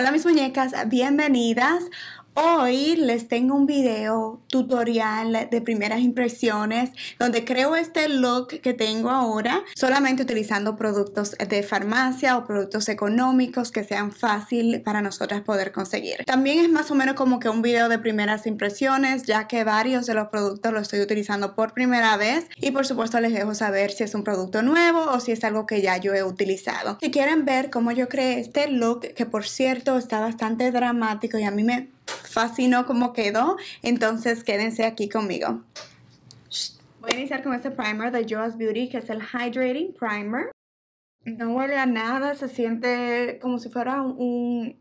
Hola mis muñecas, bienvenidas. Hoy les tengo un video tutorial de primeras impresiones donde creo este look que tengo ahora solamente utilizando productos de farmacia o productos económicos que sean fácil para nosotras poder conseguir. También es más o menos como que un video de primeras impresiones ya que varios de los productos los estoy utilizando por primera vez y por supuesto les dejo saber si es un producto nuevo o si es algo que ya yo he utilizado. Si quieren ver cómo yo creé este look que por cierto está bastante dramático y a mí me fascinó cómo quedó, entonces quédense aquí conmigo. Voy a iniciar con este primer de Joas Beauty, que es el Hydrating Primer. No huele a nada, se siente como si fuera un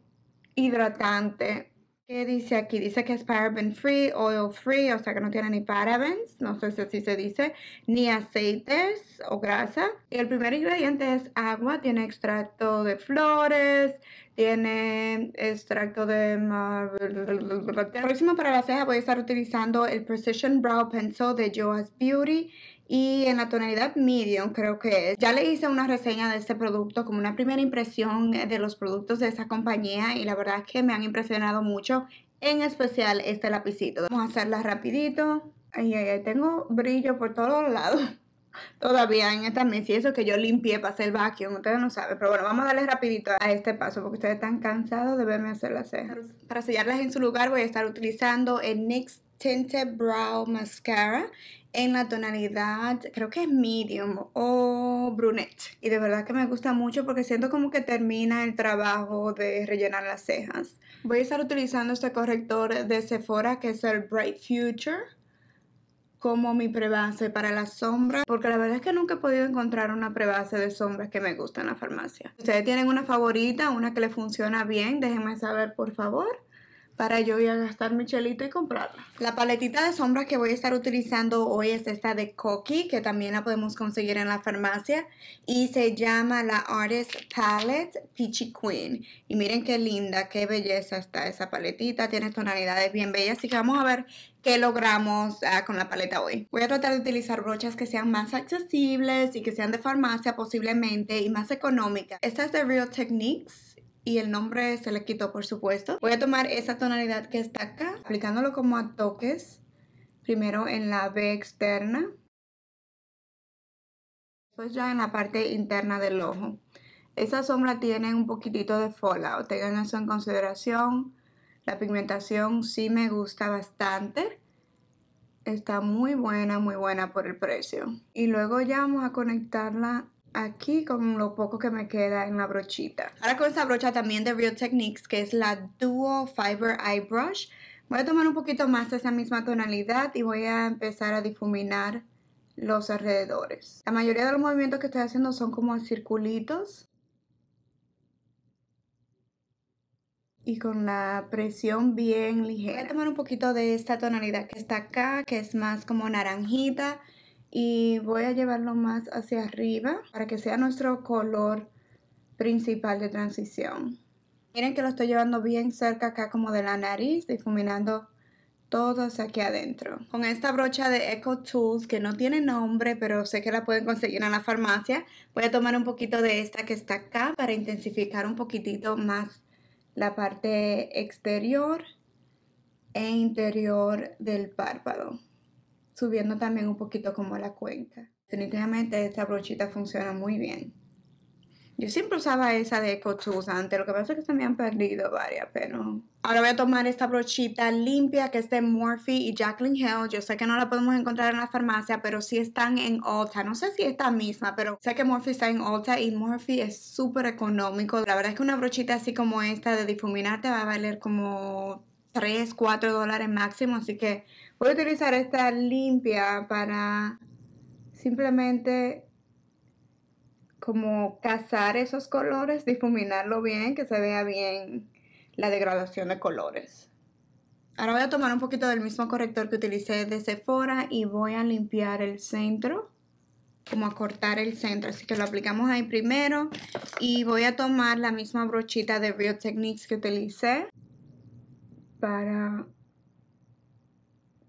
hidratante ¿Qué dice aquí? Dice que es paraben free, oil free, o sea que no tiene ni parabens, no sé si así se dice, ni aceites o grasa. Y el primer ingrediente es agua, tiene extracto de flores, tiene extracto de... mar... próximo para la ceja voy a estar utilizando el Precision Brow Pencil de Joas Beauty y en la tonalidad medium creo que es. Ya le hice una reseña de este producto como una primera impresión eh, de los productos de esa compañía y la verdad es que me han impresionado mucho, en especial este lapicito. Vamos a hacerla rapidito. Ay, ay, tengo brillo por todos lados. Todavía en esta mesa, eso que yo limpié para hacer vacuum, ustedes no saben, pero bueno, vamos a darle rapidito a este paso porque ustedes están cansados de verme hacer las cejas. Para sellarlas en su lugar voy a estar utilizando el NYX Tinted Brow Mascara en la tonalidad, creo que es medium o brunette. Y de verdad que me gusta mucho porque siento como que termina el trabajo de rellenar las cejas. Voy a estar utilizando este corrector de Sephora que es el Bright Future como mi prebase para la sombra. porque la verdad es que nunca he podido encontrar una prebase de sombras que me gusta en la farmacia. ustedes tienen una favorita, una que le funciona bien, déjenme saber por favor para yo ir a gastar mi chelito y comprarla. La paletita de sombra que voy a estar utilizando hoy es esta de Koki. que también la podemos conseguir en la farmacia. Y se llama la Artist Palette Peachy Queen. Y miren qué linda, qué belleza está esa paletita. Tiene tonalidades bien bellas. Así que vamos a ver qué logramos ah, con la paleta hoy. Voy a tratar de utilizar brochas que sean más accesibles y que sean de farmacia posiblemente y más económicas. Esta es de Real Techniques y el nombre se le quitó, por supuesto. Voy a tomar esa tonalidad que está acá, aplicándolo como a toques, primero en la B externa, después ya en la parte interna del ojo. Esa sombra tiene un poquitito de fallout, tengan eso en consideración. La pigmentación sí me gusta bastante. Está muy buena, muy buena por el precio. Y luego ya vamos a conectarla aquí con lo poco que me queda en la brochita. Ahora con esta brocha también de Real Techniques, que es la Duo Fiber Eye Brush, voy a tomar un poquito más de esa misma tonalidad y voy a empezar a difuminar los alrededores. La mayoría de los movimientos que estoy haciendo son como circulitos. Y con la presión bien ligera. Voy a tomar un poquito de esta tonalidad que está acá, que es más como naranjita y voy a llevarlo más hacia arriba para que sea nuestro color principal de transición. Miren que lo estoy llevando bien cerca acá como de la nariz, difuminando todo hacia aquí adentro. Con esta brocha de Echo Tools, que no tiene nombre, pero sé que la pueden conseguir en la farmacia, voy a tomar un poquito de esta que está acá para intensificar un poquitito más la parte exterior e interior del párpado subiendo también un poquito como la cuenca. Definitivamente esta brochita funciona muy bien. Yo siempre usaba esa de Ecotools antes, lo que pasa es que se me han perdido varias, pero... Ahora voy a tomar esta brochita limpia que es de Morphe y Jacqueline Hill. Yo sé que no la podemos encontrar en la farmacia, pero sí están en Ulta. No sé si esta misma, pero sé que Morphe está en Ulta y Morphe es súper económico. La verdad es que una brochita así como esta de difuminar te va a valer como 3, 4 dólares máximo, así que Voy a utilizar esta limpia para simplemente como cazar esos colores, difuminarlo bien, que se vea bien la degradación de colores. Ahora voy a tomar un poquito del mismo corrector que utilicé de Sephora y voy a limpiar el centro, como a cortar el centro. Así que lo aplicamos ahí primero y voy a tomar la misma brochita de Real que utilicé para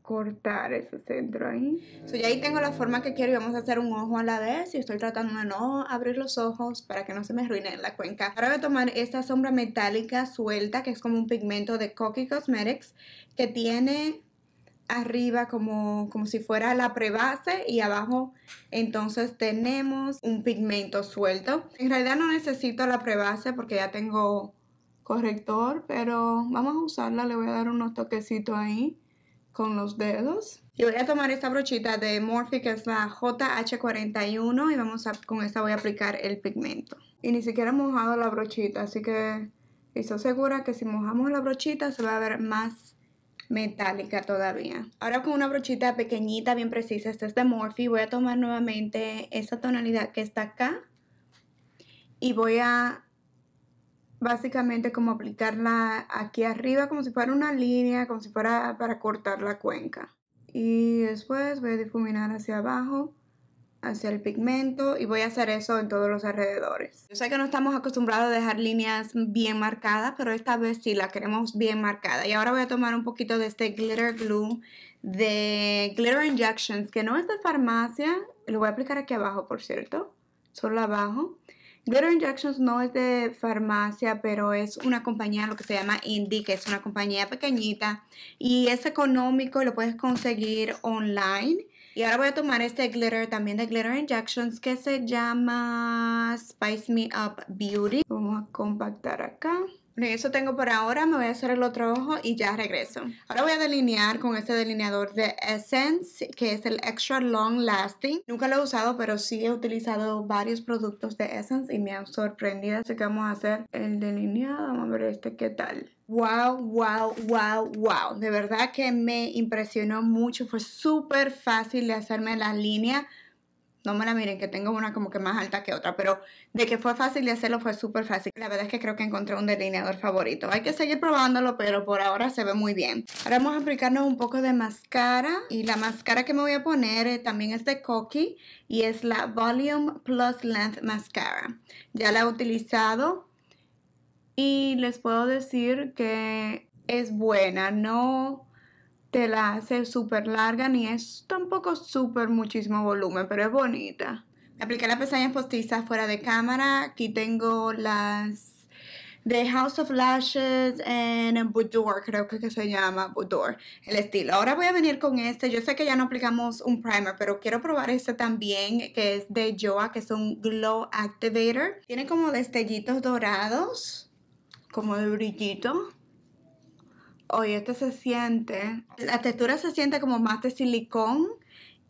cortar ese centro ahí. So, ya ahí tengo la forma que quiero y vamos a hacer un ojo a la vez y estoy tratando de no abrir los ojos para que no se me arruine la cuenca. Ahora voy a tomar esta sombra metálica suelta que es como un pigmento de Coqui Cosmetics que tiene arriba como, como si fuera la prebase y abajo entonces tenemos un pigmento suelto. En realidad no necesito la prebase porque ya tengo corrector, pero vamos a usarla, le voy a dar unos toquecitos ahí con los dedos. Y voy a tomar esta brochita de Morphe, que es la JH41, y vamos a, con esta voy a aplicar el pigmento. Y ni siquiera he mojado la brochita, así que estoy segura que si mojamos la brochita se va a ver más metálica todavía. Ahora con una brochita pequeñita, bien precisa, esta es de Morphe, voy a tomar nuevamente esta tonalidad que está acá y voy a básicamente como aplicarla aquí arriba como si fuera una línea, como si fuera para cortar la cuenca. Y después voy a difuminar hacia abajo, hacia el pigmento y voy a hacer eso en todos los alrededores. Yo sé que no estamos acostumbrados a dejar líneas bien marcadas, pero esta vez sí la queremos bien marcada. Y ahora voy a tomar un poquito de este glitter glue de Glitter Injections, que no es de farmacia. Lo voy a aplicar aquí abajo, por cierto, solo abajo. Glitter Injections no es de farmacia, pero es una compañía, lo que se llama Indie, que es una compañía pequeñita y es económico lo puedes conseguir online. Y ahora voy a tomar este glitter también de Glitter Injections que se llama Spice Me Up Beauty. Vamos a compactar acá eso tengo por ahora, me voy a hacer el otro ojo y ya regreso. Ahora voy a delinear con este delineador de Essence, que es el Extra Long Lasting. Nunca lo he usado, pero sí he utilizado varios productos de Essence y me han sorprendido. Así que vamos a hacer el delineado, vamos a ver este qué tal. Wow, wow, wow, wow. De verdad que me impresionó mucho, fue súper fácil de hacerme la línea no me la miren, que tengo una como que más alta que otra, pero de que fue fácil de hacerlo fue súper fácil. La verdad es que creo que encontré un delineador favorito. Hay que seguir probándolo, pero por ahora se ve muy bien. Ahora vamos a aplicarnos un poco de máscara y la máscara que me voy a poner eh, también es de Coqui y es la Volume Plus Length Mascara. Ya la he utilizado y les puedo decir que es buena, no te la hace súper larga, ni es tampoco súper muchísimo volumen, pero es bonita. Me apliqué las pestañas postizas fuera de cámara. Aquí tengo las de House of Lashes en Boudoir, creo que, que se llama Boudoir, el estilo. Ahora voy a venir con este. Yo sé que ya no aplicamos un primer, pero quiero probar este también, que es de Joa, que es un Glow Activator. Tiene como destellitos dorados, como de brillito oye, este se siente, la textura se siente como más de silicón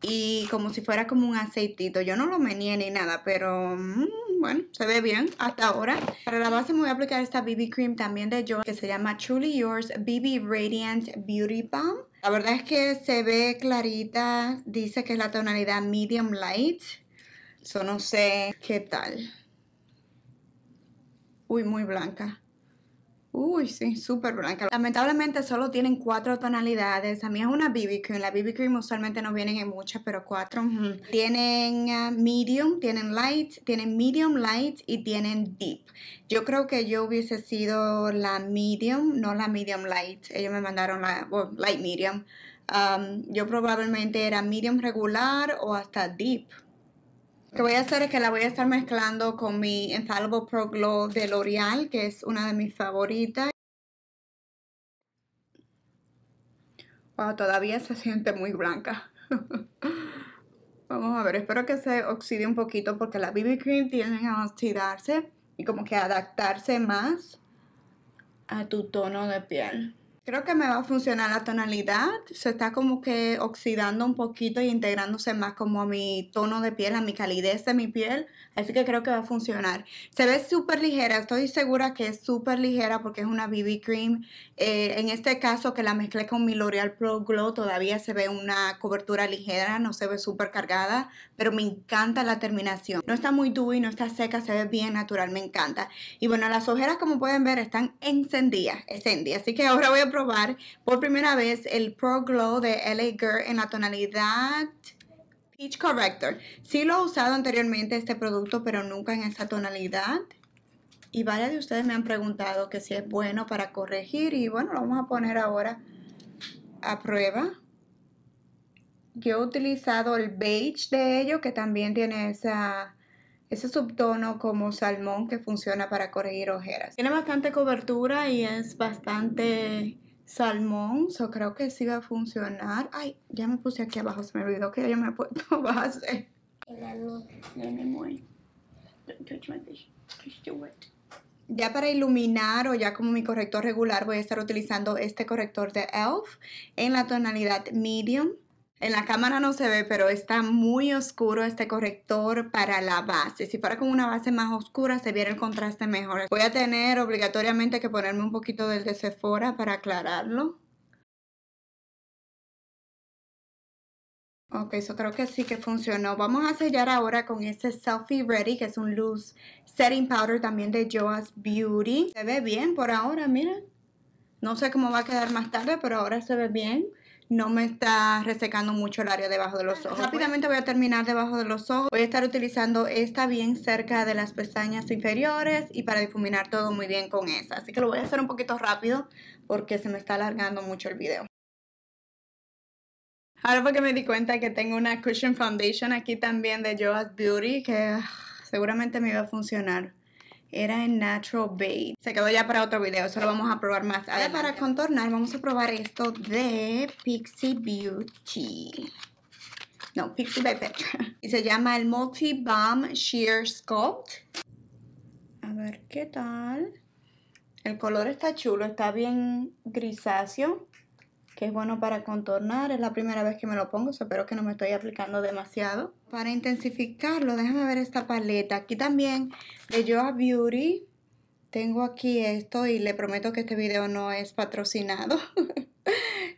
y como si fuera como un aceitito. Yo no lo mené ni nada, pero mm, bueno, se ve bien hasta ahora. Para la base me voy a aplicar esta BB Cream también de Joy que se llama Truly Yours BB Radiant Beauty Balm. La verdad es que se ve clarita, dice que es la tonalidad medium light. yo no sé qué tal. Uy, muy blanca. Uy, sí, súper blanca. Lamentablemente solo tienen cuatro tonalidades. A mí es una BB Cream. La BB Cream usualmente no vienen en muchas, pero cuatro. Tienen ah, medium, tienen light, tienen medium light y tienen deep. Yo creo que yo hubiese sido la medium, no la medium light. Ellos me mandaron la oh, light medium. yo probablemente era medium regular o hasta deep. Lo que voy a hacer es que la voy a estar mezclando con mi Infallible Pro Glow de L'Oreal, que es una de mis favoritas. Wow, todavía se siente muy blanca. Vamos a ver, espero que se oxide un poquito porque las BB Cream tienden a oxidarse y como que adaptarse más a tu tono de piel. Creo que me va a funcionar la tonalidad. Se está como que oxidando un poquito y integrándose más como a mi tono de piel, a mi calidez de mi piel. Así que creo que va a funcionar. Se ve súper ligera. Estoy segura que es súper ligera porque es una BB cream. Eh, en este caso que la mezclé con mi L'Oreal Pro Glow todavía se ve una cobertura ligera. No se ve súper cargada. Pero me encanta la terminación. No está muy dewy, no está seca. Se ve bien natural. Me encanta. Y bueno, las ojeras como pueden ver están encendidas. Encendidas. Así que ahora voy a probar por primera vez el Pro Glow de LA Girl en la tonalidad Peach Corrector. Sí lo he usado anteriormente este producto, pero nunca en esta tonalidad. Y varias de ustedes me han preguntado que si es bueno para corregir y bueno, lo vamos a poner ahora a prueba. Yo he utilizado el beige de ello, que también tiene esa ese subtono como salmón que funciona para corregir ojeras. Tiene bastante cobertura y es bastante salmón, creo que sí va a funcionar. Ay, ya me puse aquí abajo, se me olvidó que ya me he puesto base. Ya para iluminar o ya como mi corrector regular voy a estar utilizando este corrector de ELF en la tonalidad medium. En la cámara no se ve, pero está muy oscuro este corrector para la base. Si fuera con una base más oscura, se viera el contraste mejor. Voy a tener obligatoriamente que ponerme un poquito del de Sephora para aclararlo. Ok, eso creo que sí que funcionó. Vamos a sellar ahora con este Selfie Ready, que es un loose setting powder también de Joas Beauty. Se ve bien por ahora, miren. No sé cómo va a quedar más tarde, pero ahora se ve bien no me está resecando mucho el área debajo de los ojos. Pues. Rápidamente voy a terminar debajo de los ojos. Voy a estar utilizando esta bien cerca de las pestañas inferiores y para difuminar todo muy bien con esa. Así que lo voy a hacer un poquito rápido porque se me está alargando mucho el video. Ahora porque me di cuenta que tengo una Cushion Foundation aquí también de Joas Beauty que ah, seguramente me iba a funcionar era en Natural Babe. Se quedó ya para otro video, eso lo vamos a probar más Ahora para contornar vamos a probar esto de Pixie Beauty. No, Pixie by Petra. Y se llama el Multi Balm Sheer Sculpt. A ver qué tal. El color está chulo, está bien grisáceo que es bueno para contornar. Es la primera vez que me lo pongo, espero que no me estoy aplicando demasiado. Para intensificarlo, déjame ver esta paleta. Aquí también de Joa Beauty. Tengo aquí esto y le prometo que este video no es patrocinado.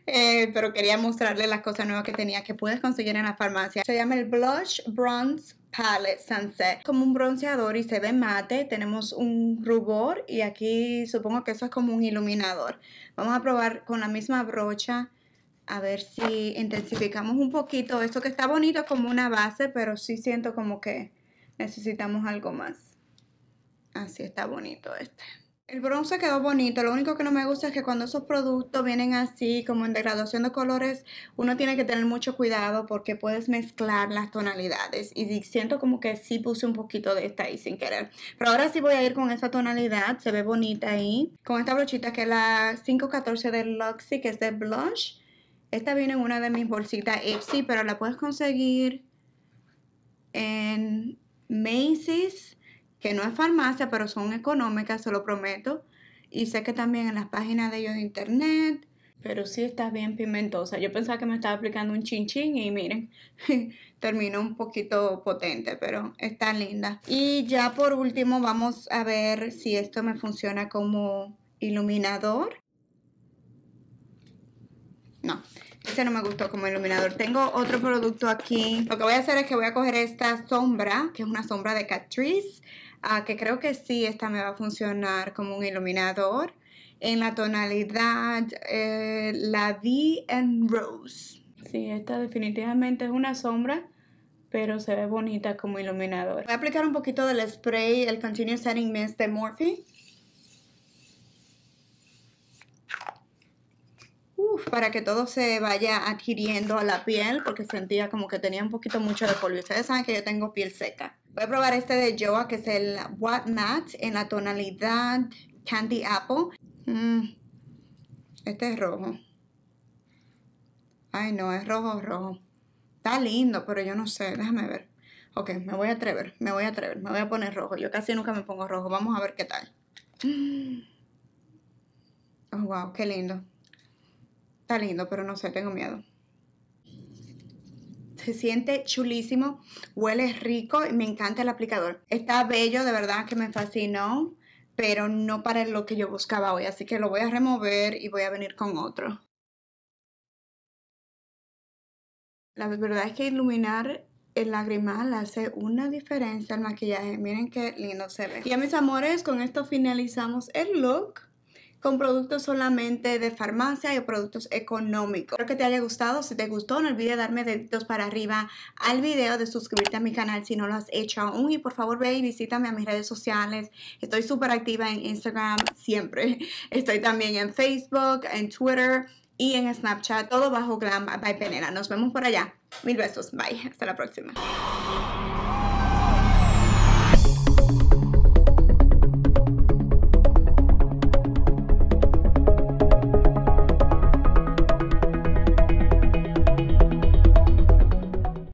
Eh, pero quería mostrarle las cosas nuevas que tenía que puedes conseguir en la farmacia. Se llama el Blush Bronze Palette Sunset como un bronceador y se ve mate. Tenemos un rubor y aquí supongo que eso es como un iluminador. Vamos a probar con la misma brocha a ver si intensificamos un poquito esto que está bonito como una base, pero sí siento como que necesitamos algo más. Así está bonito este. El bronce quedó bonito, lo único que no me gusta es que cuando esos productos vienen así, como en degradación de colores, uno tiene que tener mucho cuidado porque puedes mezclar las tonalidades y siento como que sí puse un poquito de esta ahí sin querer. Pero ahora sí voy a ir con esa tonalidad, se ve bonita ahí, con esta brochita que es la 514 de Luxy, que es de blush. Esta viene en una de mis bolsitas Etsy pero la puedes conseguir en Macy's que no es farmacia, pero son económicas, se lo prometo. Y sé que también en las páginas de ellos de internet. Pero sí está bien pimentosa. Yo pensaba que me estaba aplicando un chinchín y miren, terminó un poquito potente, pero está linda. Y ya por último vamos a ver si esto me funciona como iluminador. No, este no me gustó como iluminador. Tengo otro producto aquí. Lo que voy a hacer es que voy a coger esta sombra, que es una sombra de Catrice que creo que sí, esta me va a funcionar como un iluminador. En la tonalidad, eh, la D and Rose. Sí, esta definitivamente es una sombra, pero se ve bonita como iluminador. Voy a aplicar un poquito del spray, el Continuous Setting Mist de Morphe. Uf, para que todo se vaya adquiriendo a la piel, porque sentía como que tenía un poquito mucho de polvo. Ustedes saben que yo tengo piel seca. Voy a probar este de Joa, que es el What Not, en la tonalidad Candy Apple. Mm, este es rojo. Ay, no, es rojo, rojo. Está lindo, pero yo no sé, déjame ver. Ok, me voy a atrever, me voy a atrever, me voy a poner rojo. Yo casi nunca me pongo rojo, vamos a ver qué tal. Oh, wow, qué lindo. Está lindo, pero no sé, tengo miedo se siente chulísimo, huele rico y me encanta el aplicador. Está bello, de verdad que me fascinó, pero no para lo que yo buscaba hoy, así que lo voy a remover y voy a venir con otro. La verdad es que iluminar el lagrimal hace una diferencia al maquillaje. Miren qué lindo se ve. Y a mis amores, con esto finalizamos el look con productos solamente de farmacia y productos económicos. Espero que te haya gustado. Si te gustó, no olvides darme deditos para arriba al video, de suscribirte a mi canal si no lo has hecho aún. Y por favor, ve y visítame a mis redes sociales. Estoy súper activa en Instagram siempre. Estoy también en Facebook, en Twitter y en Snapchat. Todo bajo Glam by Penera. Nos vemos por allá. Mil besos. Bye. Hasta la próxima.